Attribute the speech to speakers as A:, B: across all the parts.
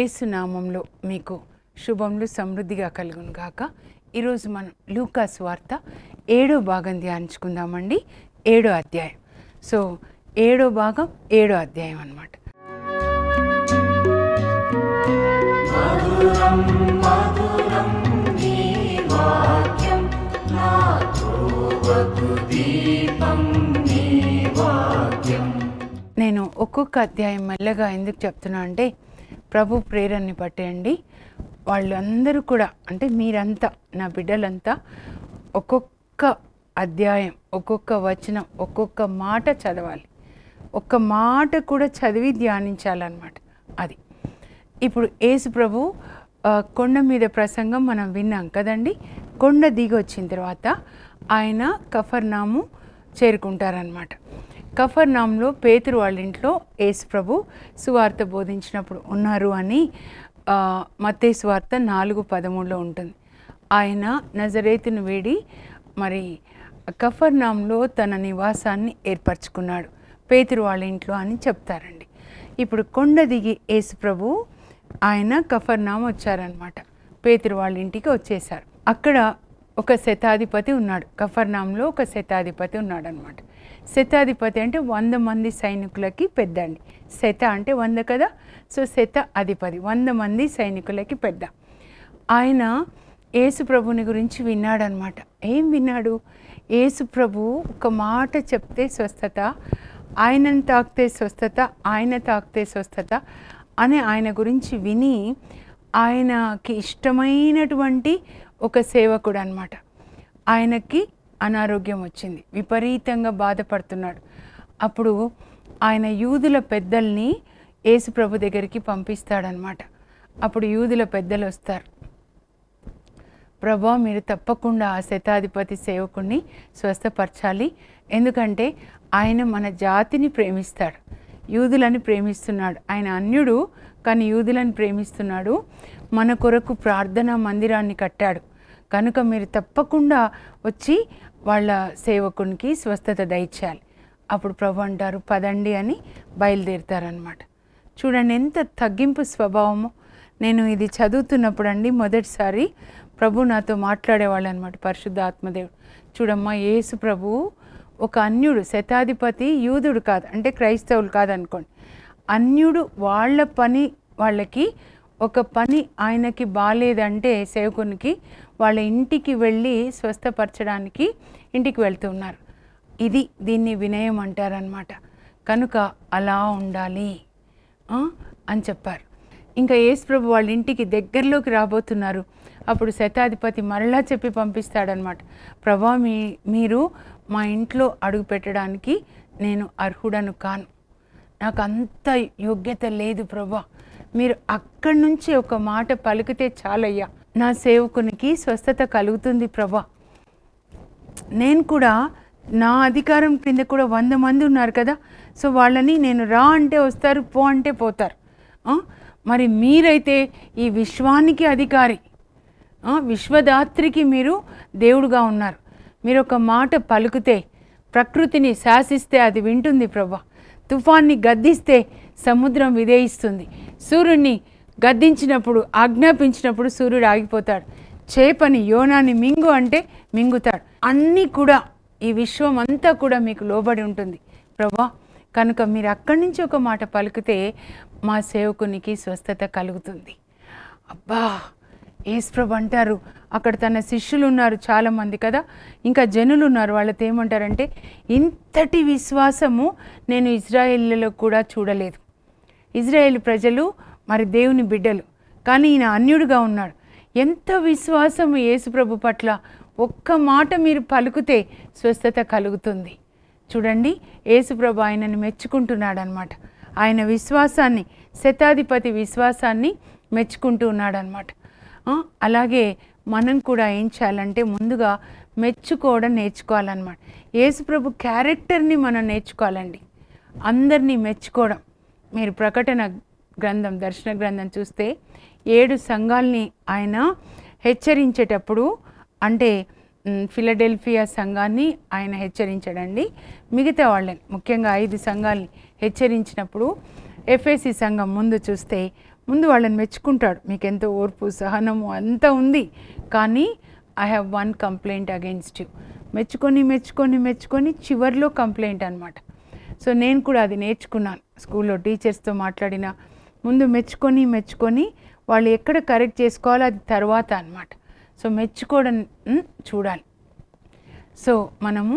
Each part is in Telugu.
A: ఏసునామంలో మీకు శుభములు సమృద్ధిగా కలుగును గాక ఈరోజు మనం లూకాస్ వార్త ఏడో భాగం ధ్యానించుకుందామండి ఏడో అధ్యాయం సో ఏడో భాగం ఏడో అధ్యాయం అనమాట మధురం మధురం నేను ఒక్కొక్క అధ్యాయం మెల్లగా ఎందుకు చెప్తున్నా అంటే ప్రభు ప్రేరణని పట్టేయండి వాళ్ళందరూ కూడా అంటే మీరంతా నా బిడ్డలంతా ఒక్కొక్క అధ్యాయం ఒక్కొక్క వచనం ఒక్కొక్క మాట చదవాలి ఒక్క మాట కూడా చదివి ధ్యానించాలన్నమాట అది ఇప్పుడు యేసు ప్రభు కొండ మీద ప్రసంగం మనం విన్నాం కదండి కొండ దిగి వచ్చిన తర్వాత ఆయన కఫర్నాము చేరుకుంటారనమాట కఫర్నాంలో పేతురు వాళ్ళ ఇంట్లో యేసు ప్రభు సువార్త బోధించినప్పుడు ఉన్నారు అని మత్తే సువార్త నాలుగు పదమూడులో ఉంటుంది ఆయన నజరేతును వేడి మరి కఫర్నాంలో తన నివాసాన్ని ఏర్పరచుకున్నాడు పేతురు వాళ్ళ ఇంట్లో అని చెప్తారండి ఇప్పుడు కొండ దిగి యేసు ప్రభు ఆయన కఫర్నాం వచ్చారనమాట పేతురు వాళ్ళ ఇంటికి వచ్చేసారు అక్కడ ఒక శతాధిపతి ఉన్నాడు కఫర్నాంలో ఒక శతాధిపతి ఉన్నాడు అనమాట శతాధిపతి అంటే వంద మంది సైనికులకి పెద్ద అండి శత అంటే వంద కదా సో శత అధిపతి వంద మంది సైనికులకి పెద్ద ఆయన యేసు ప్రభుని గురించి విన్నాడనమాట ఏం విన్నాడు యేసు ప్రభు ఒక మాట చెప్తే స్వస్థత ఆయనను తాకితే స్వస్థత ఆయన తాకితే స్వస్థత అని ఆయన గురించి విని ఆయనకి ఇష్టమైనటువంటి ఒక సేవకుడు అనమాట ఆయనకి అనారోగ్యం వచ్చింది విపరీతంగా బాధపడుతున్నాడు అప్పుడు ఆయన యూదుల పెద్దల్ని యేసు ప్రభు దగ్గరికి పంపిస్తాడనమాట అప్పుడు యూదుల పెద్దలు వస్తారు ప్రభా మీరు తప్పకుండా ఆ శతాధిపతి సేవకుణ్ణి స్వస్థపరచాలి ఎందుకంటే ఆయన మన జాతిని ప్రేమిస్తాడు యూదులను ప్రేమిస్తున్నాడు ఆయన అన్యుడు కానీ యూదులను ప్రేమిస్తున్నాడు మన కొరకు ప్రార్థనా మందిరాన్ని కట్టాడు కనుక మీరు తప్పకుండా వచ్చి వాళ్ళ సేవకునికి స్వస్థత దయచేయాలి అప్పుడు ప్రభు అంటారు పదండి అని బయలుదేరుతారనమాట చూడండి ఎంత తగ్గింపు స్వభావము నేను ఇది చదువుతున్నప్పుడు అండి మొదటిసారి ప్రభు నాతో మాట్లాడేవాళ్ళు అనమాట పరిశుద్ధ ఆత్మదేవుడు చూడమ్మా యేసు ప్రభు ఒక అన్యుడు శతాధిపతి యూదుడు కాదు అంటే క్రైస్తవులు కాదనుకోండి అన్యుడు వాళ్ళ పని వాళ్ళకి ఒక పని ఆయనకి బాగాలేదంటే సేవకునికి వాళ్ళ ఇంటికి వెళ్ళి స్వస్థపరచడానికి ఇంటికి వెళ్తున్నారు ఇది దీన్ని వినయం అంటారనమాట కనుక అలా ఉండాలి అని చెప్పారు ఇంకా యేసుప్రభు వాళ్ళ ఇంటికి దగ్గరలోకి రాబోతున్నారు అప్పుడు శతాధిపతి మరలా చెప్పి పంపిస్తాడనమాట ప్రభా మీ మీరు మా ఇంట్లో అడుగు పెట్టడానికి నేను అర్హుడను కాను నాకు అంత యోగ్యత లేదు ప్రభా మీరు అక్కడి నుంచి ఒక మాట పలికితే చాలయ్యా నా సేవకునికి స్వస్థత కలుగుతుంది ప్రభా నేను కూడా నా అధికారం క్రింద కూడా వంద మంది ఉన్నారు కదా సో వాళ్ళని నేను రా అంటే వస్తారు పో అంటే పోతారు మరి మీరైతే ఈ విశ్వానికి అధికారి విశ్వదాత్రికి మీరు దేవుడుగా ఉన్నారు మీరు ఒక మాట పలుకుతే ప్రకృతిని శాసిస్తే అది వింటుంది ప్రభా తుఫాన్ని గద్దిస్తే సముద్రం విధేయిస్తుంది సూర్యుడిని గద్దించినప్పుడు ఆజ్ఞాపించినప్పుడు సూర్యుడు ఆగిపోతాడు చేపని యోనాన్ని మింగు అంటే మింగుతాడు అన్నీ కూడా ఈ విశ్వం అంతా కూడా మీకు లోబడి ఉంటుంది ప్రభా కనుక మీరు అక్కడి నుంచి ఒక మాట పలికితే మా సేవకునికి స్వస్థత కలుగుతుంది అబ్బా ఏసుప్రభు అంటారు అక్కడ తన శిష్యులు ఉన్నారు చాలామంది కదా ఇంకా జనులు ఉన్నారు వాళ్ళతో ఏమంటారంటే ఇంతటి విశ్వాసము నేను ఇజ్రాయేళ్ళలో కూడా చూడలేదు ఇజ్రాయేల్ ప్రజలు మరి దేవుని బిడ్డలు కానీ ఈయన అన్యుడుగా ఉన్నాడు ఎంత విశ్వాసం యేసుప్రభు పట్ల ఒక్క మాట మీరు పలుకుతే స్వస్థత కలుగుతుంది చూడండి యేసుప్రభు ఆయనను మెచ్చుకుంటున్నాడు అనమాట ఆయన విశ్వాసాన్ని శతాధిపతి విశ్వాసాన్ని మెచ్చుకుంటూ ఉన్నాడనమాట అలాగే మనం కూడా ఏం చేయాలంటే ముందుగా మెచ్చుకోవడం నేర్చుకోవాలన్నమాట యేసుప్రభు క్యారెక్టర్ని మనం నేర్చుకోవాలండి అందరినీ మెచ్చుకోవడం మీరు ప్రకటన గ్రంథం దర్శన గ్రంథం చూస్తే ఏడు సంఘాల్ని ఆయన హెచ్చరించేటప్పుడు అంటే ఫిలడెల్ఫియా సంఘాన్ని ఆయన హెచ్చరించడండి మిగతా వాళ్ళని ముఖ్యంగా ఐదు సంఘాల్ని హెచ్చరించినప్పుడు ఎఫ్ఏసి సంఘం ముందు చూస్తే ముందు వాళ్ళని మెచ్చుకుంటాడు మీకెంతో ఓర్పు సహనము అంతా ఉంది కానీ I have one complaint against you మెచ్చుకొని మెచ్చుకొని మెచ్చుకొని చివరిలో కంప్లైంట్ అనమాట సో నేను కూడా అది నేర్చుకున్నాను స్కూల్లో టీచర్స్తో మాట్లాడిన ముందు మెచ్చుకొని మెచ్చుకొని వాళ్ళు ఎక్కడ కరెక్ట్ చేసుకోవాలో అది తర్వాత అనమాట సో మెచ్చుకోవడం చూడాలి సో మనము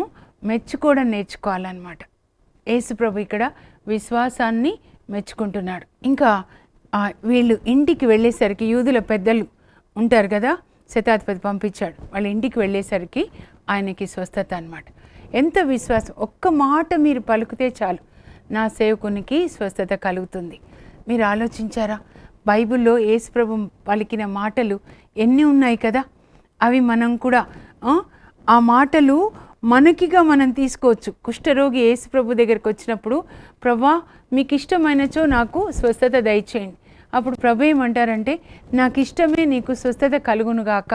A: మెచ్చుకోవడం నేర్చుకోవాలన్నమాట యేసుప్రభు ఇక్కడ విశ్వాసాన్ని మెచ్చుకుంటున్నాడు ఇంకా వీళ్ళు ఇంటికి వెళ్ళేసరికి యూదుల పెద్దలు ఉంటారు కదా శతాధిపతి పంపించాడు వాళ్ళ ఇంటికి వెళ్ళేసరికి ఆయనకి స్వస్థత అనమాట ఎంత విశ్వాసం ఒక్క మాట మీరు పలుకుతే చాలు నా సేవకునికి స్వస్థత కలుగుతుంది మీరు ఆలోచించారా బైబిల్లో యేసుప్రభు పలికిన మాటలు ఎన్ని ఉన్నాయి కదా అవి మనం కూడా ఆ మాటలు మనకిగా మనం తీసుకోవచ్చు కుష్ఠరోగి యేసుప్రభు దగ్గరికి వచ్చినప్పుడు ప్రభా మీకు ఇష్టమైనచో నాకు స్వస్థత దయచేయండి అప్పుడు ప్రభు ఏమంటారంటే నాకు ఇష్టమే నీకు స్వస్థత కలుగునుగాక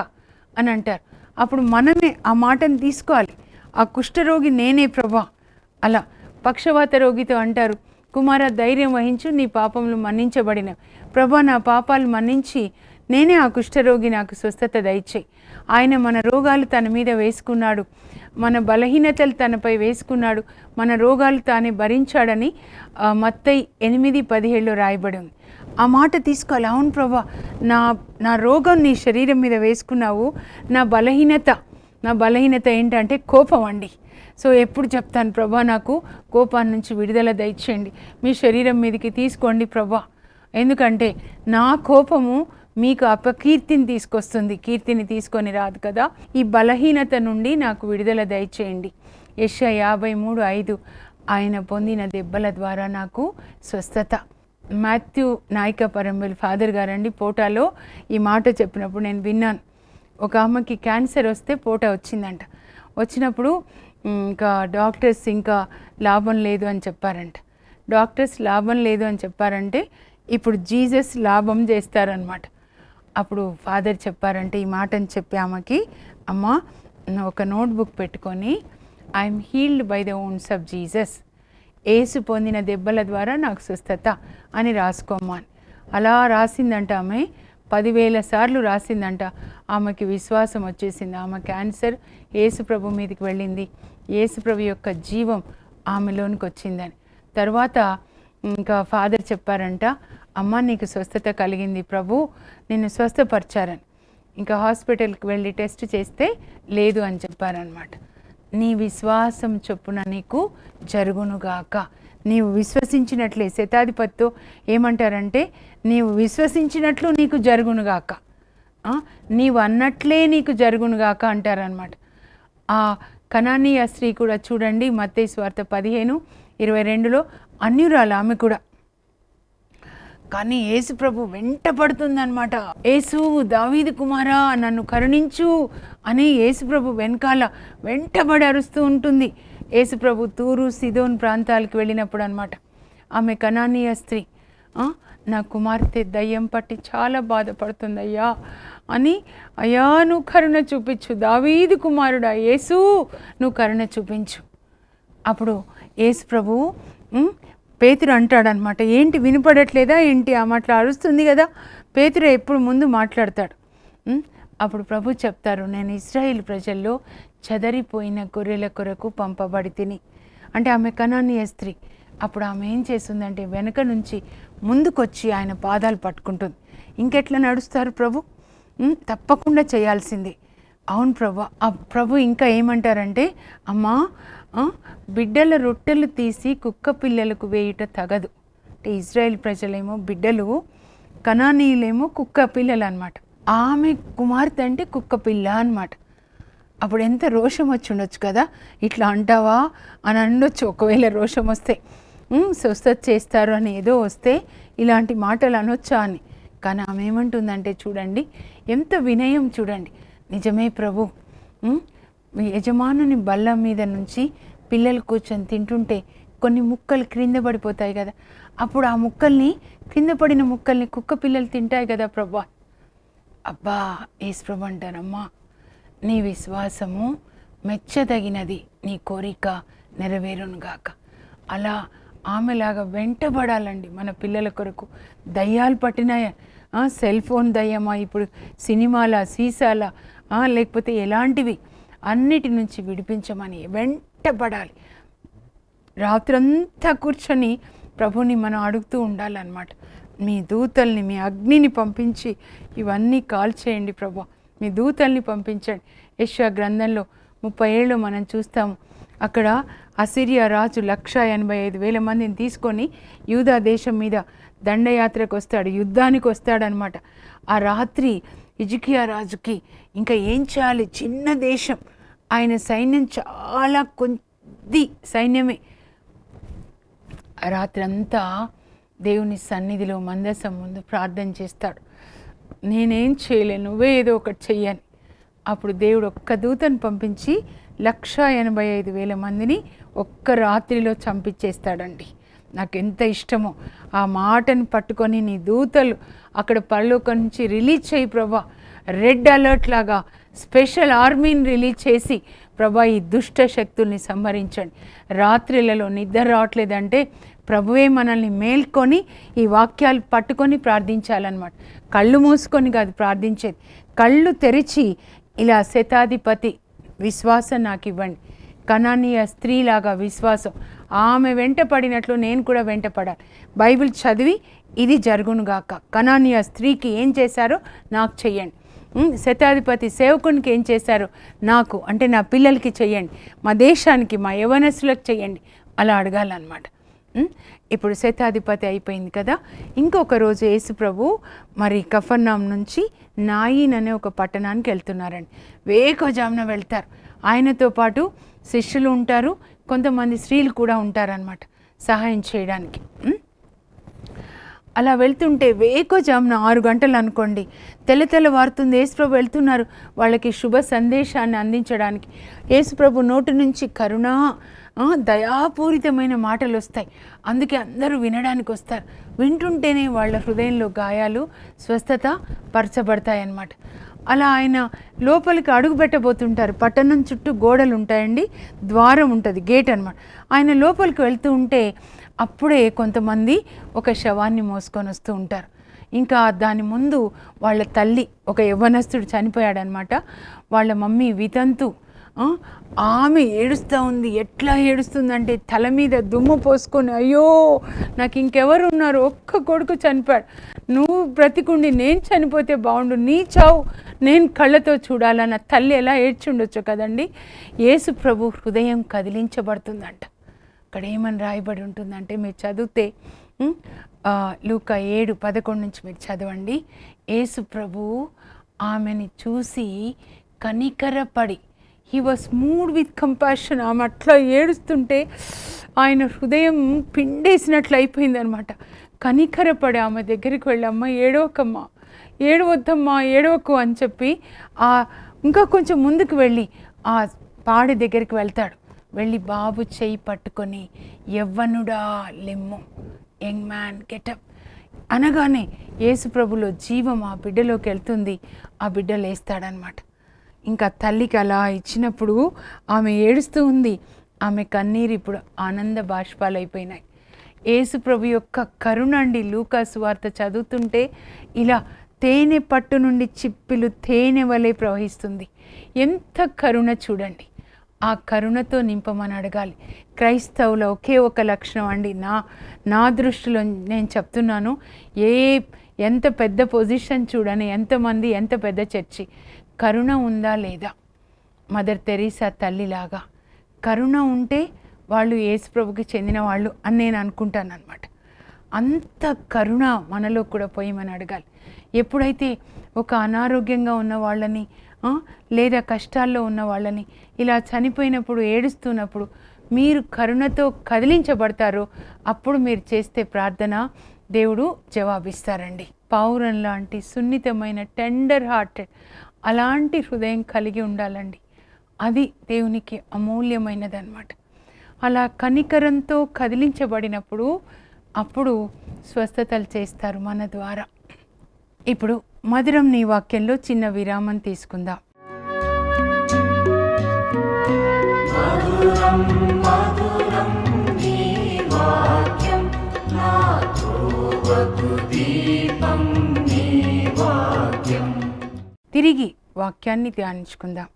A: అని అంటారు అప్పుడు మనమే ఆ మాటను తీసుకోవాలి ఆ కుష్ఠరోగి నేనే ప్రభా అలా పక్షవాత రోగితో అంటారు కుమార ధైర్యం వహించు నీ పాపములు మన్నించబడిన ప్రభా నా పాపాలు మన్నించి నేనే ఆ కుష్ఠరోగి నాకు స్వస్థత దయచేయి ఆయన మన రోగాలు తన మీద వేసుకున్నాడు మన బలహీనతలు తనపై వేసుకున్నాడు మన రోగాలు తానే భరించాడని మత్తై ఎనిమిది పదిహేడులో రాయబడి ఉంది ఆ మాట తీసుకోవాలి అవును ప్రభా నా నా రోగం నీ శరీరం మీద వేసుకున్నావు నా బలహీనత నా బలహీనత ఏంటంటే కోపం అండి సో ఎప్పుడు చెప్తాను ప్రభా నాకు కోపాన్ని నుంచి విడుదల దయచేయండి మీ శరీరం మీదకి తీసుకోండి ప్రభా ఎందుకంటే నా కోపము మీకు అపకీర్తిని తీసుకొస్తుంది కీర్తిని తీసుకొని రాదు కదా ఈ బలహీనత నుండి నాకు విడుదల దయచేయండి యశ యాభై మూడు ఐదు ఆయన పొందిన దెబ్బల ద్వారా నాకు స్వస్థత మాథ్యూ నాయక పరంబల్ ఫాదర్ గారండి పోటాలో ఈ మాట చెప్పినప్పుడు నేను విన్నాను ఒక అమ్మకి క్యాన్సర్ వస్తే పోట వచ్చిందంట వచ్చినప్పుడు ఇంకా డాక్టర్స్ ఇంకా లాభం లేదు అని చెప్పారంట డాక్టర్స్ లాభం లేదు అని చెప్పారంటే ఇప్పుడు జీసస్ లాభం చేస్తారనమాట అప్పుడు ఫాదర్ చెప్పారంటే ఈ మాట అని చెప్పి ఆమెకి అమ్మ ఒక నోట్బుక్ పెట్టుకొని I am healed by the wounds of Jesus Yesu పొందిన దెబ్బల ద్వారా నాకు స్వస్థత అని రాసుకోమాన్ అలా రాసిందంట ఆమె పదివేల సార్లు రాసిందంట ఆమెకి విశ్వాసం వచ్చేసింది ఆమె క్యాన్సర్ ఏసు ప్రభు మీదకి వెళ్ళింది యేసుప్రభు యొక్క జీవం ఆమెలోనికి వచ్చిందని తర్వాత ఇంకా ఫాదర్ చెప్పారంట అమ్మ నీకు స్వస్థత కలిగింది ప్రభు నిన్ను స్వస్థపరిచారని ఇంకా హాస్పిటల్కి వెళ్ళి టెస్ట్ చేస్తే లేదు అని చెప్పారనమాట నీ విశ్వాసం చొప్పున నీకు జరుగునుగాక నీవు విశ్వసించినట్లే శతాధిపతితో ఏమంటారంటే నీవు విశ్వసించినట్లు నీకు జరుగునుగాక నీవు అన్నట్లే నీకు జరుగునుగాక అంటారనమాట కనానీయ స్త్రీ కూడా చూడండి మత్తయ్య స్వార్థ పదిహేను ఇరవై రెండులో అన్యురాలు ఆమె కూడా కానీ యేసు ప్రభు వెంట పడుతుందనమాట యేసు దావీది కుమారా నన్ను కరుణించు అని యేసు ప్రభు వెనకాల వెంటబడి అరుస్తూ ఉంటుంది యేసు ప్రభు తూరు సిదోన్ ప్రాంతాలకు వెళ్ళినప్పుడు అనమాట ఆమె కనానీయ స్త్రీ నా కుమార్తె దయ్యం పట్టి చాలా బాధపడుతుందయ్యా అని అయా నువ్వు కరుణ చూపించు దావీది కుమారుడా యేసు నువ్వు కరుణ చూపించు అప్పుడు యేసు ప్రభు పేతురు అంటాడనమాట ఏంటి వినపడట్లేదా ఏంటి ఆ మాటలు అరుస్తుంది కదా పేతురు ఎప్పుడు ముందు మాట్లాడతాడు అప్పుడు ప్రభు చెప్తారు నేను ఇస్రాయిల్ ప్రజల్లో చదరిపోయిన గొర్రెల కొరకు పంపబడి తిని అంటే ఆమె కణాన్ని స్త్రీ అప్పుడు ఆమె ఏం చేస్తుందంటే వెనక నుంచి ముందుకొచ్చి ఆయన పాదాలు పట్టుకుంటుంది ఇంకెట్లా నడుస్తారు ప్రభు తప్పకుండా చేయాల్సిందే అవును ప్రభు ఆ ప్రభు ఇంకా ఏమంటారంటే అమ్మా బిడ్డల రొట్టెలు తీసి కుక్క పిల్లలకు వేయుట తగదు అంటే ఇజ్రాయెల్ ప్రజలేమో బిడ్డలు కణానీయులేమో కుక్క పిల్లలు అనమాట ఆమె కుమార్తె అంటే కుక్క పిల్ల అనమాట అప్పుడు ఎంత రోషం వచ్చి ఉండొచ్చు కదా ఇట్లా అంటావా అని అనొచ్చు ఒకవేళ రోషం వస్తే స్వస్థత చేస్తారు అని ఏదో వస్తే ఇలాంటి మాటలు అనొచ్చా అని కానీ ఆమె ఏమంటుందంటే చూడండి ఎంత వినయం చూడండి నిజమే ప్రభు యజమానుని బల్ల మీద నుంచి పిల్లలు కూర్చొని తింటుంటే కొన్ని ముక్కలు క్రింద పడిపోతాయి కదా అప్పుడు ఆ ముక్కల్ని క్రింద పడిన ముక్కల్ని కుక్క పిల్లలు తింటాయి కదా ప్రభా అబ్బా ఈశ్వరం అంటారమ్మా నీ విశ్వాసము మెచ్చదగినది నీ కోరిక నెరవేరునుగాక అలా ఆమెలాగా వెంటబడాలండి మన పిల్లల కొరకు దయ్యాలు పట్టినాయా సెల్ ఫోన్ దయ్యమా ఇప్పుడు సినిమాల సీసాల లేకపోతే ఎలాంటివి అన్నిటి నుంచి విడిపించమని వెంటపడాలి రాత్రంతా కూర్చొని ప్రభుని మనం అడుగుతూ ఉండాలన్నమాట మీ దూతల్ని మీ అగ్నిని పంపించి ఇవన్నీ కాల్చేయండి ప్రభు మీ దూతల్ని పంపించండి యశ్వ గ్రంథంలో ముప్పై ఏళ్ళు మనం చూస్తాము అక్కడ అసిరియా రాజు లక్ష ఎనభై ఐదు వేల మందిని తీసుకొని యూదా దేశం మీద దండయాత్రకు వస్తాడు యుద్ధానికి వస్తాడనమాట ఆ రాత్రి ఇజికియా రాజుకి ఇంకా ఏం చేయాలి చిన్న దేశం ఆయన సైన్యం చాలా కొద్ది సైన్యమే రాత్రంతా దేవుని సన్నిధిలో మందసం ముందు ప్రార్థన చేస్తాడు నేనేం చేయలేను నువ్వే ఏదో ఒకటి చెయ్యాలి అప్పుడు దేవుడు ఒక్క దూతను పంపించి లక్ష ఎనభై ఐదు వేల మందిని ఒక్క రాత్రిలో చంపించేస్తాడండి నాకు ఎంత ఇష్టమో ఆ మాటను పట్టుకొని నీ దూతలు అక్కడ పళ్ళుక నుంచి రిలీజ్ చేయి ప్రభా రెడ్ అలర్ట్ లాగా స్పెషల్ ఆర్మీని రిలీజ్ చేసి ప్రభా ఈ దుష్ట శక్తుల్ని సంహరించండి రాత్రిలలో నిద్ర రావట్లేదంటే ప్రభువే మనల్ని మేల్కొని ఈ వాక్యాలు పట్టుకొని ప్రార్థించాలన్నమాట కళ్ళు మూసుకొని కాదు ప్రార్థించేది కళ్ళు తెరిచి ఇలా శతాధిపతి విశ్వాసం నాకు ఇవ్వండి కణానీయ స్త్రీలాగా విశ్వాసం ఆమె వెంట పడినట్లు నేను కూడా వెంట పడాను బైబిల్ చదివి ఇది జరుగునుగాక కనానియా స్త్రీకి ఏం చేశారో నాకు చెయ్యండి శతాధిపతి సేవకునికి ఏం చేశారో నాకు అంటే నా పిల్లలకి చెయ్యండి మా దేశానికి మా యవనస్సులకు చెయ్యండి అలా అడగాలన్నమాట ఇప్పుడు శతాధిపతి అయిపోయింది కదా ఇంకొక రోజు యేసుప్రభు మరి కఫర్నాం నుంచి నాయిన్ అనే ఒక పట్టణానికి వెళ్తున్నారండి వేకజామున వెళ్తారు ఆయనతో పాటు శిష్యులు ఉంటారు కొంతమంది స్త్రీలు కూడా ఉంటారనమాట సహాయం చేయడానికి అలా వెళ్తుంటే వేకోజామున ఆరు గంటలు అనుకోండి తెల్ల వారుతుంది యేసుప్రభు వెళ్తున్నారు వాళ్ళకి శుభ సందేశాన్ని అందించడానికి యేసుప్రభు నోటి నుంచి కరుణ దయాపూరితమైన మాటలు వస్తాయి అందుకే అందరూ వినడానికి వస్తారు వింటుంటేనే వాళ్ళ హృదయంలో గాయాలు స్వస్థత పరచబడతాయన్నమాట అలా ఆయన లోపలికి అడుగు పెట్టబోతుంటారు పట్టణం చుట్టూ గోడలు ఉంటాయండి ద్వారం ఉంటుంది గేట్ అనమాట ఆయన లోపలికి వెళ్తూ ఉంటే అప్పుడే కొంతమంది ఒక శవాన్ని మోసుకొని వస్తూ ఉంటారు ఇంకా దాని ముందు వాళ్ళ తల్లి ఒక యవ్వనస్తుడు చనిపోయాడనమాట వాళ్ళ మమ్మీ వితంతు ఆమె ఏడుస్తూ ఉంది ఎట్లా ఏడుస్తుందంటే తల మీద దుమ్ము పోసుకొని అయ్యో నాకు ఇంకెవరు ఉన్నారు ఒక్క కొడుకు చనిపోయాడు నువ్వు బ్రతికుండి నేను చనిపోతే బాగుండు నీ చావు నేను కళ్ళతో చూడాలన్న తల్లి ఎలా ఏడ్చుండొచ్చు కదండి యేసు ప్రభు హృదయం కదిలించబడుతుందంట అక్కడ ఏమని రాయబడి ఉంటుందంటే మీరు చదివితే లూక ఏడు పదకొండు నుంచి మీరు చదవండి యేసు ప్రభు ఆమెని చూసి కనికరపడి he was moved with compassion ఆమె అట్లా ఏడుస్తుంటే ఆయన హృదయం పిండేసినట్లు అయిపోయిందనమాట కనికరపడి ఆమె దగ్గరికి వెళ్ళి అమ్మ ఏడవకమ్మా ఏడవద్దమ్మా ఏడవకు అని చెప్పి ఆ ఇంకా కొంచెం ముందుకు వెళ్ళి ఆ పాడి దగ్గరికి వెళ్తాడు వెళ్ళి బాబు చేయి పట్టుకొని ఎవ్వనుడా లిమ్ము యంగ్ మ్యాన్ గెటప్ అనగానే యేసుప్రభులో జీవం ఆ బిడ్డలోకి వెళ్తుంది ఆ బిడ్డ లేస్తాడనమాట ఇంకా తల్లికి అలా ఇచ్చినప్పుడు ఆమె ఏడుస్తూ ఉంది ఆమె కన్నీరు ఇప్పుడు ఆనంద బాష్పాలైపోయినాయి ఏసుప్రభు యొక్క కరుణ అండి లూకాసు వార్త చదువుతుంటే ఇలా తేనె పట్టు నుండి చిప్పిలు తేనె వలె ప్రవహిస్తుంది ఎంత కరుణ చూడండి ఆ కరుణతో నింపమని అడగాలి క్రైస్తవుల ఒకే ఒక లక్షణం అండి నా నా దృష్టిలో నేను చెప్తున్నాను ఏ ఎంత పెద్ద పొజిషన్ చూడని ఎంతమంది ఎంత పెద్ద చర్చి కరుణ ఉందా లేదా మదర్ తెరీసా తల్లిలాగా కరుణ ఉంటే వాళ్ళు ఏసుప్రభుకి చెందిన వాళ్ళు అని నేను అనుకుంటాను అనమాట అంత కరుణ మనలో కూడా పోయి మనం అడగాలి ఎప్పుడైతే ఒక అనారోగ్యంగా ఉన్న వాళ్ళని లేదా కష్టాల్లో ఉన్న వాళ్ళని ఇలా చనిపోయినప్పుడు ఏడుస్తున్నప్పుడు మీరు కరుణతో కదిలించబడతారో అప్పుడు మీరు చేస్తే ప్రార్థన దేవుడు జవాబిస్తారండి పావురం లాంటి సున్నితమైన టెండర్ హార్టెడ్ అలాంటి హృదయం కలిగి ఉండాలండి అది దేవునికి అమూల్యమైనది అనమాట అలా కనికరంతో కదిలించబడినప్పుడు అప్పుడు స్వస్థతలు చేస్తారు మన ద్వారా ఇప్పుడు మధురం నీ వాక్యంలో చిన్న విరామం తీసుకుందాం తిరిగి వాక్యాన్ని ధ్యానించుకుందాం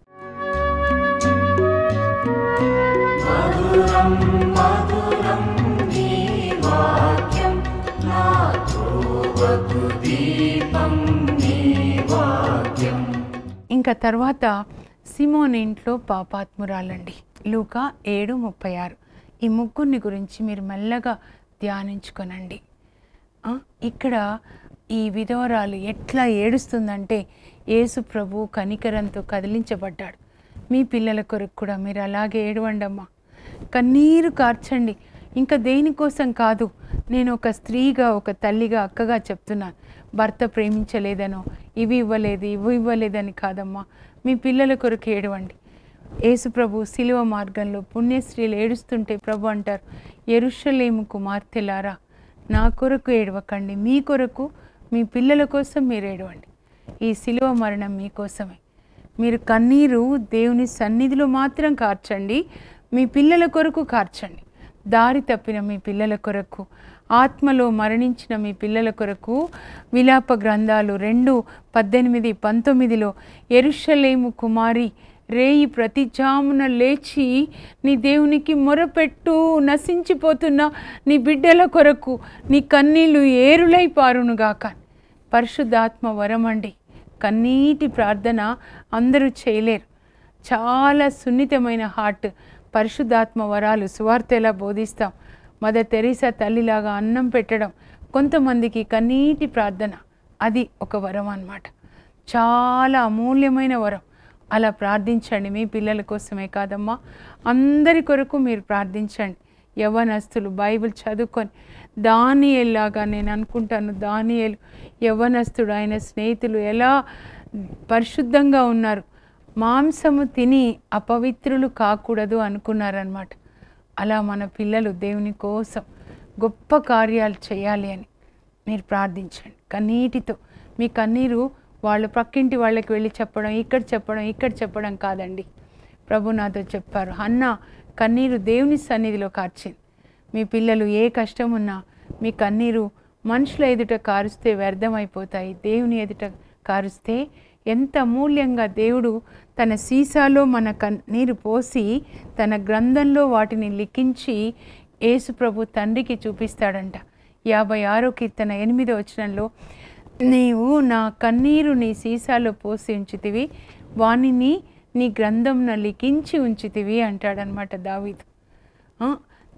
A: ఇంకా తర్వాత సిమోన్ ఇంట్లో పాపాత్మురాలండి లూకా ఏడు ముప్పై ఆరు ఈ ముగ్గురిని గురించి మీరు మెల్లగా ధ్యానించుకొనండి ఇక్కడ ఈ విధవరాలు ఎట్లా ఏడుస్తుందంటే యేసు ప్రభు కనికరంతో కదిలించబడ్డాడు మీ పిల్లల కొరకు కూడా మీరు అలాగే ఏడవండమ్మా కన్నీరు కార్చండి ఇంకా దేనికోసం కాదు నేను ఒక స్త్రీగా ఒక తల్లిగా అక్కగా చెప్తున్నాను భర్త ప్రేమించలేదనో ఇవి ఇవ్వలేదు ఇవి ఇవ్వలేదని కాదమ్మా మీ పిల్లల కొరకు ఏడవండి యేసుప్రభు శిలువ మార్గంలో పుణ్యశ్రీలు ఏడుస్తుంటే ప్రభు అంటారు ఎరుషలేము కుమార్తెలారా నా కొరకు ఏడవకండి మీ కొరకు మీ పిల్లల కోసం మీరు ఏడవండి ఈ శిలువ మరణం మీకోసమే మీరు కన్నీరు దేవుని సన్నిధిలో మాత్రం కార్చండి మీ పిల్లల కొరకు కార్చండి దారి తప్పిన మీ పిల్లల కొరకు ఆత్మలో మరణించిన మీ పిల్లల కొరకు విలాప గ్రంథాలు రెండు పద్దెనిమిది పంతొమ్మిదిలో ఎరుషలేము కుమారి రేయి ప్రతి జామున లేచి నీ దేవునికి మొరపెట్టు నశించిపోతున్న నీ బిడ్డల కొరకు నీ కన్నీళ్ళు ఏరులై పారునుగాక పరిశుద్ధాత్మ వరమండి కన్నీటి ప్రార్థన అందరూ చేయలేరు చాలా సున్నితమైన హార్ట్ పరిశుద్ధాత్మ వరాలు సువార్త ఎలా బోధిస్తాం మదర్ తెరీసా తల్లిలాగా అన్నం పెట్టడం కొంతమందికి కన్నీటి ప్రార్థన అది ఒక వరం అన్నమాట చాలా అమూల్యమైన వరం అలా ప్రార్థించండి మీ పిల్లల కోసమే కాదమ్మా అందరి కొరకు మీరు ప్రార్థించండి యవ్వనస్తులు బైబిల్ చదువుకొని దానియల్లాగా నేను అనుకుంటాను దానియలు యవ్వనస్తుడు ఆయన స్నేహితులు ఎలా పరిశుద్ధంగా ఉన్నారు మాంసము తిని అపవిత్రులు కాకూడదు అనుకున్నారనమాట అలా మన పిల్లలు దేవుని కోసం గొప్ప కార్యాలు చేయాలి అని మీరు ప్రార్థించండి కన్నీటితో మీ కన్నీరు వాళ్ళు ప్రక్కింటి వాళ్ళకి వెళ్ళి చెప్పడం ఇక్కడ చెప్పడం ఇక్కడ చెప్పడం కాదండి ప్రభు నాతో చెప్పారు అన్న కన్నీరు దేవుని సన్నిధిలో కార్చింది మీ పిల్లలు ఏ కష్టం ఉన్నా మీ కన్నీరు మనుషుల ఎదుట కారుస్తే వ్యర్థమైపోతాయి దేవుని ఎదుట కారుస్తే ఎంత అమూల్యంగా దేవుడు తన సీసాలో మన కన్నీరు పోసి తన గ్రంథంలో వాటిని లిఖించి యేసుప్రభు తండ్రికి చూపిస్తాడంట యాభై ఆరో కీర్తన ఎనిమిదో వచనంలో నీవు నా కన్నీరు నీ సీసాలో పోసి ఉంచితివి వాణిని నీ గ్రంథంను లిఖించి ఉంచితివి అంటాడనమాట దావీద్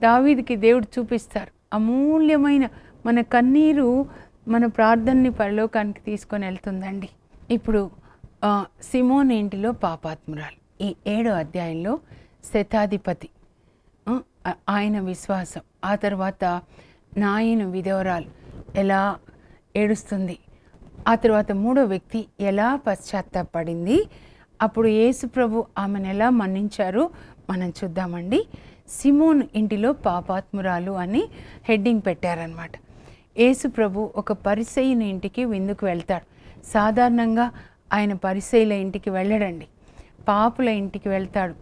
A: దావీద్కి దేవుడు చూపిస్తారు అమూల్యమైన మన కన్నీరు మన ప్రార్థనని పరలోకానికి తీసుకొని వెళ్తుందండి ఇప్పుడు సిమోన్ ఇంటిలో పాపాత్మురాలు ఈ ఏడో అధ్యాయంలో శతాధిపతి ఆయన విశ్వాసం ఆ తర్వాత నాయన విధవరాలు ఎలా ఏడుస్తుంది ఆ తర్వాత మూడో వ్యక్తి ఎలా పశ్చాత్తాపడింది అప్పుడు యేసు ప్రభు ఆమెను ఎలా మన్నించారు మనం చూద్దామండి సిమోన్ ఇంటిలో పాపాత్మురాలు అని హెడ్డింగ్ పెట్టారనమాట యేసు ప్రభు ఒక పరిసయ్యని ఇంటికి విందుకు వెళ్తాడు సాధారణంగా ఆయన పరిశైల ఇంటికి వెళ్ళడండి పాపుల ఇంటికి వెళ్తాడు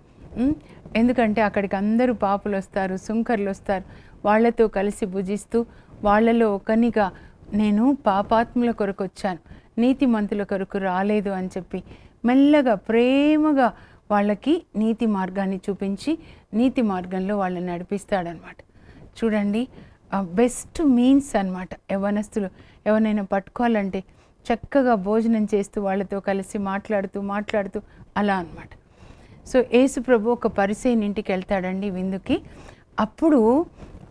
A: ఎందుకంటే అక్కడికి అందరూ పాపులు వస్తారు సుంకర్లు వస్తారు వాళ్లతో కలిసి భుజిస్తూ వాళ్లలో ఒకనిగా నేను పాపాత్ముల కొరకు వచ్చాను నీతిమంతుల కొరకు రాలేదు అని చెప్పి మెల్లగా ప్రేమగా వాళ్ళకి నీతి మార్గాన్ని చూపించి నీతి మార్గంలో వాళ్ళని నడిపిస్తాడనమాట చూడండి బెస్ట్ మీన్స్ అనమాట యవనస్తులు ఎవరినైనా పట్టుకోవాలంటే చక్కగా భోజనం చేస్తూ వాళ్ళతో కలిసి మాట్లాడుతూ మాట్లాడుతూ అలా అనమాట సో యేసు ప్రభు ఒక పరిసేని ఇంటికి వెళ్తాడండి విందుకి అప్పుడు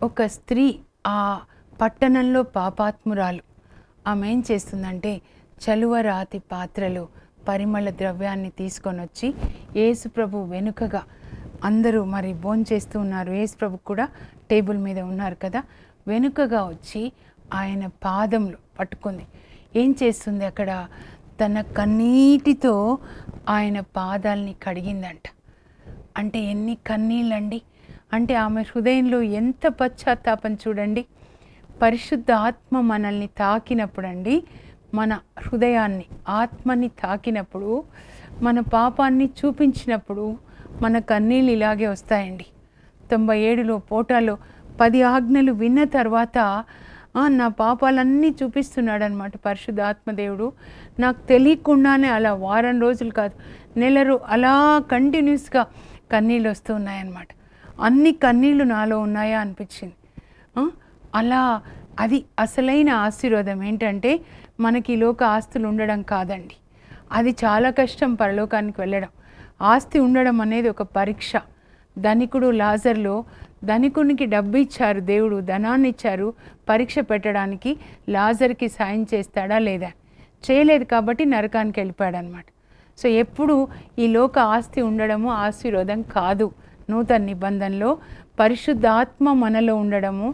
A: ఒక స్త్రీ ఆ పట్టణంలో పాపాత్మురాలు ఆమె ఏం చేస్తుందంటే చలువరాతి పాత్రలు పరిమళ ద్రవ్యాన్ని తీసుకొని వచ్చి ఏసుప్రభు వెనుకగా అందరూ మరి భోంచేస్తూ ఉన్నారు ఏసుప్రభు కూడా టేబుల్ మీద ఉన్నారు కదా వెనుకగా వచ్చి ఆయన పాదంలో పట్టుకుంది ఏం చేస్తుంది అక్కడ తన కన్నీటితో ఆయన పాదాలని కడిగిందంట అంటే ఎన్ని కన్నీళ్ళండి అంటే ఆమె హృదయంలో ఎంత పశ్చాత్తాపం చూడండి పరిశుద్ధ ఆత్మ మనల్ని తాకినప్పుడు అండి మన హృదయాన్ని ఆత్మని తాకినప్పుడు మన పాపాన్ని చూపించినప్పుడు మన కన్నీళ్ళు ఇలాగే వస్తాయండి తొంభై ఏడులో పోటాలో పది ఆజ్ఞలు విన్న తర్వాత నా పాపాలన్నీ చూపిస్తున్నాడు అనమాట పరిశుద్ధాత్మదేవుడు నాకు తెలియకుండానే అలా వారం రోజులు కాదు నెలరు అలా కంటిన్యూస్గా కన్నీళ్ళు వస్తూ ఉన్నాయన్నమాట అన్ని కన్నీళ్ళు నాలో ఉన్నాయా అనిపించింది అలా అది అసలైన ఆశీర్వాదం ఏంటంటే మనకి లోక ఆస్తులు ఉండడం కాదండి అది చాలా కష్టం పరలోకానికి వెళ్ళడం ఆస్తి ఉండడం అనేది ఒక పరీక్ష ధనికుడు లాజర్లో ధనికునికి డబ్బు ఇచ్చారు దేవుడు ధనాన్ని ఇచ్చారు పరీక్ష పెట్టడానికి లాజర్కి సాయం చేస్తాడా లేదా చేయలేదు కాబట్టి నరకానికి అనమాట సో ఎప్పుడు ఈ లోక ఆస్తి ఉండడము ఆశీర్వాదం కాదు నూతన నిబంధనలో పరిశుద్ధాత్మ మనలో ఉండడము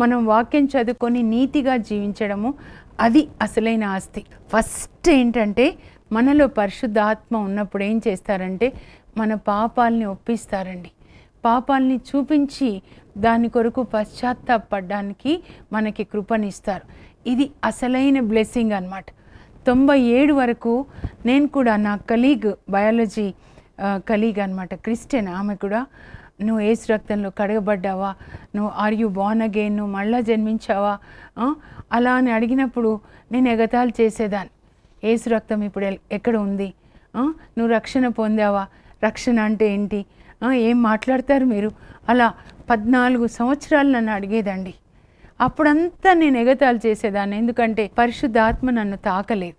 A: మనం వాక్యం చదువుకొని నీతిగా జీవించడము అది అసలైన ఆస్తి ఫస్ట్ ఏంటంటే మనలో పరిశుద్ధాత్మ ఉన్నప్పుడు ఏం చేస్తారంటే మన పాపాలని ఒప్పిస్తారండి పాపాల్ని చూపించి దాని కొరకు పశ్చాత్తాపడ్డానికి మనకి కృపనిస్తారు ఇది అసలైన బ్లెస్సింగ్ అనమాట తొంభై ఏడు వరకు నేను కూడా నా కలీగ్ బయాలజీ కలీగ్ అనమాట క్రిస్టియన్ ఆమె కూడా నువ్వు ఏసు రక్తంలో కడగబడ్డావా నువ్వు ఆర్ యు బాన్ అగేన్ నువ్వు మళ్ళా జన్మించావా అలా అని అడిగినప్పుడు నేను ఎగతాలు చేసేదాన్ని ఏసు రక్తం ఇప్పుడు ఎక్కడ ఉంది నువ్వు రక్షణ పొందావా రక్షణ అంటే ఏంటి ఏం మాట్లాడతారు మీరు అలా పద్నాలుగు సంవత్సరాలు నన్ను అడిగేదండి అప్పుడంతా నేను ఎగతాలు చేసేదాన్ని ఎందుకంటే పరిశుద్ధాత్మ నన్ను తాకలేదు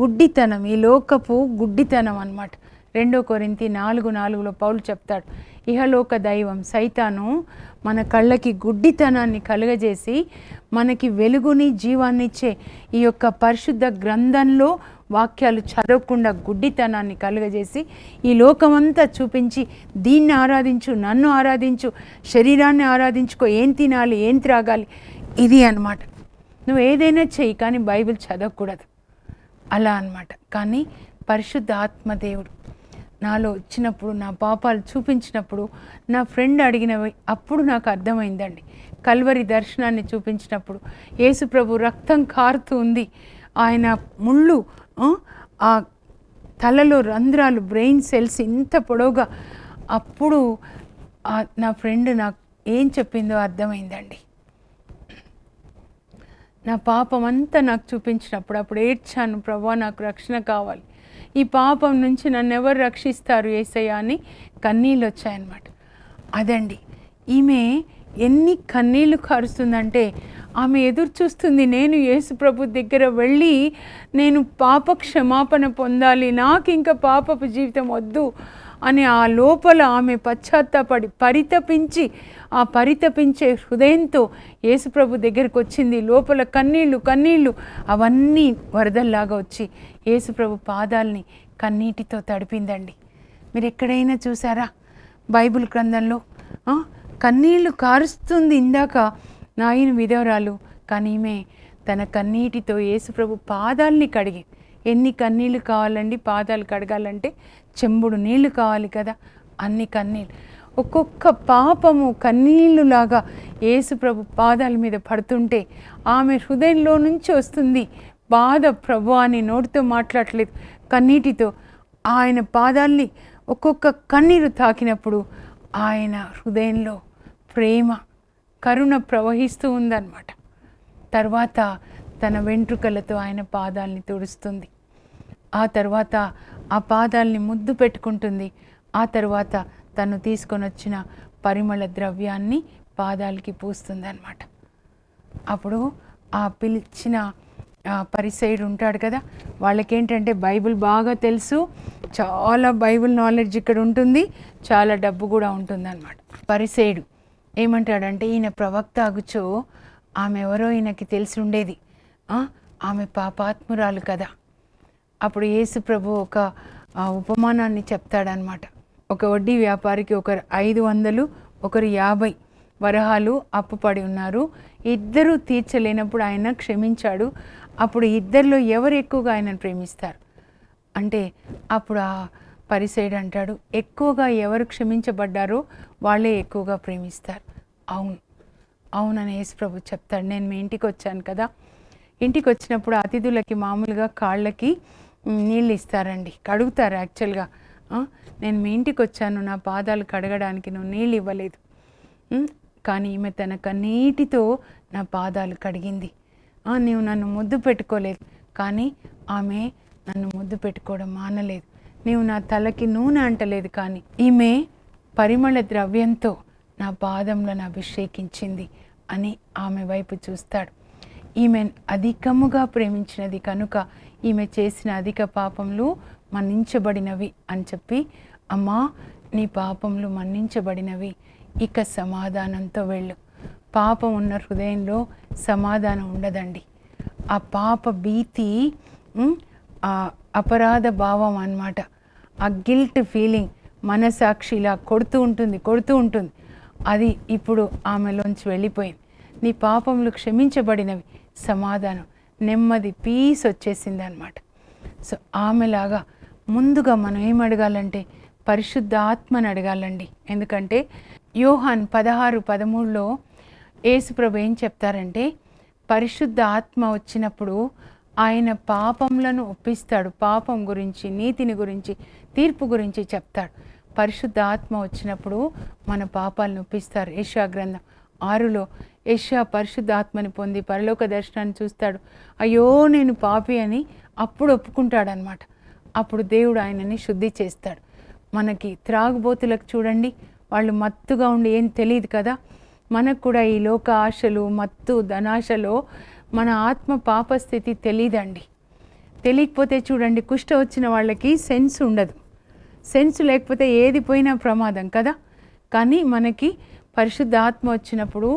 A: గుడ్డితనం ఈ లోకపు గుడ్డితనం అనమాట రెండో కొరింతి నాలుగు నాలుగులో పౌలు చెప్తాడు ఇహలోక దైవం సైతాను మన కళ్ళకి గుడ్డితనాన్ని కలుగజేసి మనకి వెలుగుని జీవాన్నిచ్చే ఈ యొక్క పరిశుద్ధ గ్రంథంలో వాక్యాలు చదవకుండా గుడ్డితనాన్ని కలుగజేసి ఈ లోకమంతా చూపించి దీన్ని ఆరాధించు నన్ను ఆరాధించు శరీరాన్ని ఆరాధించుకో ఏం తినాలి ఏం త్రాగాలి ఇది అనమాట నువ్వు ఏదైనా చెయ్యి కానీ బైబిల్ చదవకూడదు అలా అనమాట కానీ పరిశుద్ధ ఆత్మదేవుడు నాలో వచ్చినప్పుడు నా పాపాలు చూపించినప్పుడు నా ఫ్రెండ్ అడిగినవి అప్పుడు నాకు అర్థమైందండి కల్వరి దర్శనాన్ని చూపించినప్పుడు యేసుప్రభు రక్తం కారుతూ ఉంది ఆయన ముళ్ళు ఆ తలలో రంధ్రాలు బ్రెయిన్ సెల్స్ ఇంత పొడవుగా అప్పుడు నా ఫ్రెండ్ నాకు ఏం చెప్పిందో అర్థమైందండి నా పాపం అంతా నాకు చూపించినప్పుడు అప్పుడు ఏడ్చాను ప్రభా నాకు రక్షణ కావాలి ఈ పాపం నుంచి నన్ను ఎవరు రక్షిస్తారు ఏసయ్య అని కన్నీళ్ళు వచ్చాయన్నమాట అదండి ఈమె ఎన్ని కన్నీళ్లు కారుస్తుందంటే ఆమె ఎదురు చూస్తుంది నేను యేసుప్రభు దగ్గర వెళ్ళి నేను పాప క్షమాపణ పొందాలి నాకు ఇంకా పాపపు జీవితం వద్దు అని ఆ లోపల ఆమె పశ్చాత్తాపడి పరితపించి ఆ పరితపించే హృదయంతో యేసుప్రభు దగ్గరికి వచ్చింది లోపల కన్నీళ్ళు కన్నీళ్ళు అవన్నీ వరదల్లాగా వచ్చి యేసుప్రభు పాదాలని కన్నీటితో తడిపిందండి మీరు ఎక్కడైనా చూసారా బైబిల్ గ్రంథంలో కన్నీళ్లు కారుస్తుంది ఇందాక నాయన విధవరాలు కానీ తన కన్నీటితో యేసుప్రభు పాదాలని కడిగి ఎన్ని కన్నీళ్ళు కావాలండి పాదాలు కడగాలంటే చెంబుడు నీళ్లు కావాలి కదా అన్ని కన్నీళ్ళు ఒక్కొక్క పాపము లాగా యేసుప్రభు పాదాల మీద పడుతుంటే ఆమె హృదయంలో నుంచి వస్తుంది బాధ ప్రభు అని నోటితో మాట్లాడలేదు కన్నీటితో ఆయన పాదాల్ని ఒక్కొక్క కన్నీరు తాకినప్పుడు ఆయన హృదయంలో ప్రేమ కరుణ ప్రవహిస్తూ ఉందన్నమాట తర్వాత తన వెంట్రుకలతో ఆయన పాదాలని తుడుస్తుంది ఆ తర్వాత ఆ పాదాలని ముద్దు పెట్టుకుంటుంది ఆ తర్వాత తను తీసుకొని వచ్చిన పరిమళ ద్రవ్యాన్ని పాదాలకి పూస్తుంది అన్నమాట అప్పుడు ఆ పిలిచిన పరిసైడ్ ఉంటాడు కదా వాళ్ళకేంటంటే బైబిల్ బాగా తెలుసు చాలా బైబిల్ నాలెడ్జ్ ఇక్కడ ఉంటుంది చాలా డబ్బు కూడా ఉంటుందన్నమాట పరిసైడు ఏమంటాడంటే ఈయన ప్రవక్త అగుచో ఆమె ఎవరో ఈయనకి తెలిసి ఉండేది ఆమె పాపాత్మురాలు కదా అప్పుడు యేసు ప్రభు ఒక ఉపమానాన్ని చెప్తాడనమాట ఒక వడ్డీ వ్యాపారికి ఒకరు ఐదు వందలు ఒకరు యాభై వరహాలు అప్పుపడి ఉన్నారు ఇద్దరూ తీర్చలేనప్పుడు ఆయన క్షమించాడు అప్పుడు ఇద్దరిలో ఎవరు ఎక్కువగా ఆయనను ప్రేమిస్తారు అంటే అప్పుడు ఆ పరిసైడ్ అంటాడు ఎక్కువగా ఎవరు క్షమించబడ్డారో వాళ్ళే ఎక్కువగా ప్రేమిస్తారు అవును అవునని యేసుప్రభు చెప్తాడు నేను మీ ఇంటికి వచ్చాను కదా ఇంటికి వచ్చినప్పుడు అతిథులకి మామూలుగా కాళ్ళకి నీళ్ళు ఇస్తారండి కడుగుతారు యాక్చువల్గా నేను మీ ఇంటికి వచ్చాను నా పాదాలు కడగడానికి నువ్వు నీళ్ళు ఇవ్వలేదు కానీ ఈమె తన కన్నీటితో నా పాదాలు కడిగింది నువ్వు నన్ను ముద్దు పెట్టుకోలేదు కానీ ఆమె నన్ను ముద్దు పెట్టుకోవడం మానలేదు నీవు నా తలకి నూనె అంటలేదు కానీ ఈమె పరిమళ ద్రవ్యంతో నా పాదములను అభిషేకించింది అని ఆమె వైపు చూస్తాడు ఈమె అధికముగా ప్రేమించినది కనుక ఈమె చేసిన అధిక పాపములు మన్నించబడినవి అని చెప్పి అమ్మా నీ పాపములు మన్నించబడినవి ఇక సమాధానంతో వెళ్ళు పాపం ఉన్న హృదయంలో సమాధానం ఉండదండి ఆ పాప భీతి అపరాధ భావం అనమాట ఆ గిల్ట్ ఫీలింగ్ మనసాక్షి ఇలా కొడుతూ ఉంటుంది కొడుతూ ఉంటుంది అది ఇప్పుడు ఆమెలోంచి వెళ్ళిపోయింది నీ పాపములు క్షమించబడినవి సమాధానం నెమ్మది పీస్ వచ్చేసింది అనమాట సో ఆమెలాగా ముందుగా మనం ఏం అడగాలంటే పరిశుద్ధ ఆత్మను అడగాలండి ఎందుకంటే యోహాన్ పదహారు పదమూడులో యేసుప్రభు ఏం చెప్తారంటే పరిశుద్ధ ఆత్మ వచ్చినప్పుడు ఆయన పాపములను ఒప్పిస్తాడు పాపం గురించి నీతిని గురించి తీర్పు గురించి చెప్తాడు పరిశుద్ధ ఆత్మ వచ్చినప్పుడు మన పాపాలను ఒప్పిస్తారు ఏషియా గ్రంథం ఆరులో ఏషియా పరిశుద్ధ ఆత్మని పొంది పరలోక దర్శనాన్ని చూస్తాడు అయ్యో నేను పాపి అని అప్పుడు ఒప్పుకుంటాడనమాట అప్పుడు దేవుడు ఆయనని శుద్ధి చేస్తాడు మనకి త్రాగుబోతులకు చూడండి వాళ్ళు మత్తుగా ఉండి ఏం తెలియదు కదా మనకు కూడా ఈ లోక ఆశలు మత్తు ధనాశలో మన ఆత్మ పాపస్థితి తెలియదండి తెలియకపోతే చూడండి కుష్ట వచ్చిన వాళ్ళకి సెన్స్ ఉండదు సెన్స్ లేకపోతే ఏది పోయినా ప్రమాదం కదా కానీ మనకి పరిశుద్ధాత్మ వచ్చినప్పుడు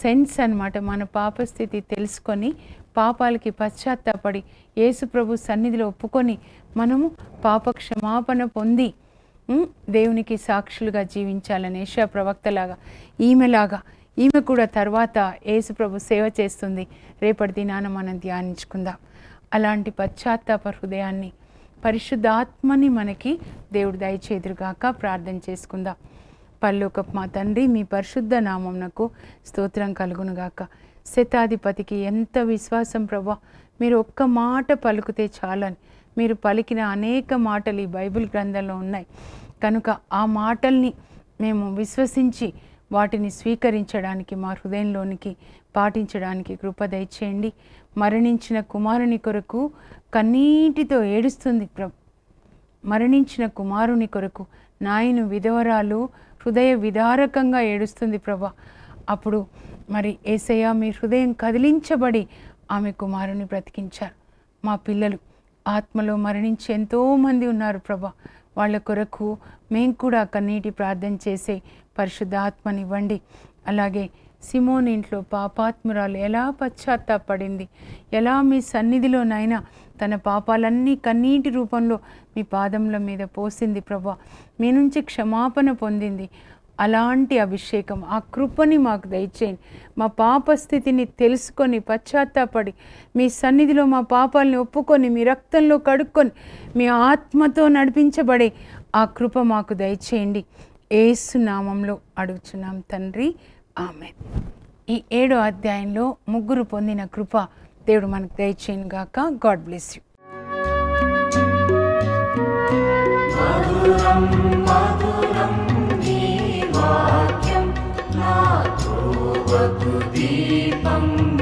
A: సెన్స్ అనమాట మన పాపస్థితి తెలుసుకొని పాపాలకి పశ్చాత్తాపడి యేసుప్రభు సన్నిధిలో ఒప్పుకొని మనము పాప క్షమాపణ పొంది దేవునికి సాక్షులుగా జీవించాలని ఏషా ప్రవక్తలాగా ఈమెలాగా ఈమె కూడా తర్వాత యేసుప్రభు సేవ చేస్తుంది రేపటి దినాన మనం ధ్యానించుకుందాం అలాంటి పశ్చాత్తాప హృదయాన్ని పరిశుద్ధాత్మని మనకి దేవుడు దయచేదురుగాక ప్రార్థన చేసుకుందాం పల్లోకపు మా తండ్రి మీ పరిశుద్ధ నామంనకు స్తోత్రం కలుగునుగాక శతాధిపతికి ఎంత విశ్వాసం ప్రభా మీరు ఒక్క మాట పలుకుతే చాలని మీరు పలికిన అనేక మాటలు ఈ బైబిల్ గ్రంథంలో ఉన్నాయి కనుక ఆ మాటల్ని మేము విశ్వసించి వాటిని స్వీకరించడానికి మా హృదయంలోనికి పాటించడానికి కృప దయచేయండి మరణించిన కుమారుని కొరకు కన్నీటితో ఏడుస్తుంది ప్రభు మరణించిన కుమారుని కొరకు నాయను విధవరాలు హృదయ విదారకంగా ఏడుస్తుంది ప్రభ అప్పుడు మరి ఏసయ్య మీ హృదయం కదిలించబడి ఆమె కుమారుని బ్రతికించారు మా పిల్లలు ఆత్మలో మరణించి ఎంతోమంది ఉన్నారు ప్రభ వాళ్ళ కొరకు మేము కూడా కన్నీటి ప్రార్థన చేసే పరిశుద్ధ ఆత్మనివ్వండి అలాగే సిమోన్ ఇంట్లో పాపాత్మురాలు ఎలా పశ్చాత్తాపడింది ఎలా మీ సన్నిధిలో నాయన తన పాపాలన్నీ కన్నీటి రూపంలో మీ పాదముల మీద పోసింది ప్రభా మీ నుంచి క్షమాపణ పొందింది అలాంటి అభిషేకం ఆ కృపని మాకు దయచేయండి మా పాప స్థితిని తెలుసుకొని పశ్చాత్తాపడి మీ సన్నిధిలో మా పాపాలని ఒప్పుకొని మీ రక్తంలో కడుక్కొని మీ ఆత్మతో నడిపించబడే ఆ కృప మాకు దయచేయండి ఏసునామంలో అడుగుచున్నాం తండ్రి ఆమె ఈ ఏడో అధ్యాయంలో ముగ్గురు పొందిన కృప దేవుడు మనకు దయచేయను గాక గాడ్ బ్లెస్ యూ దీపం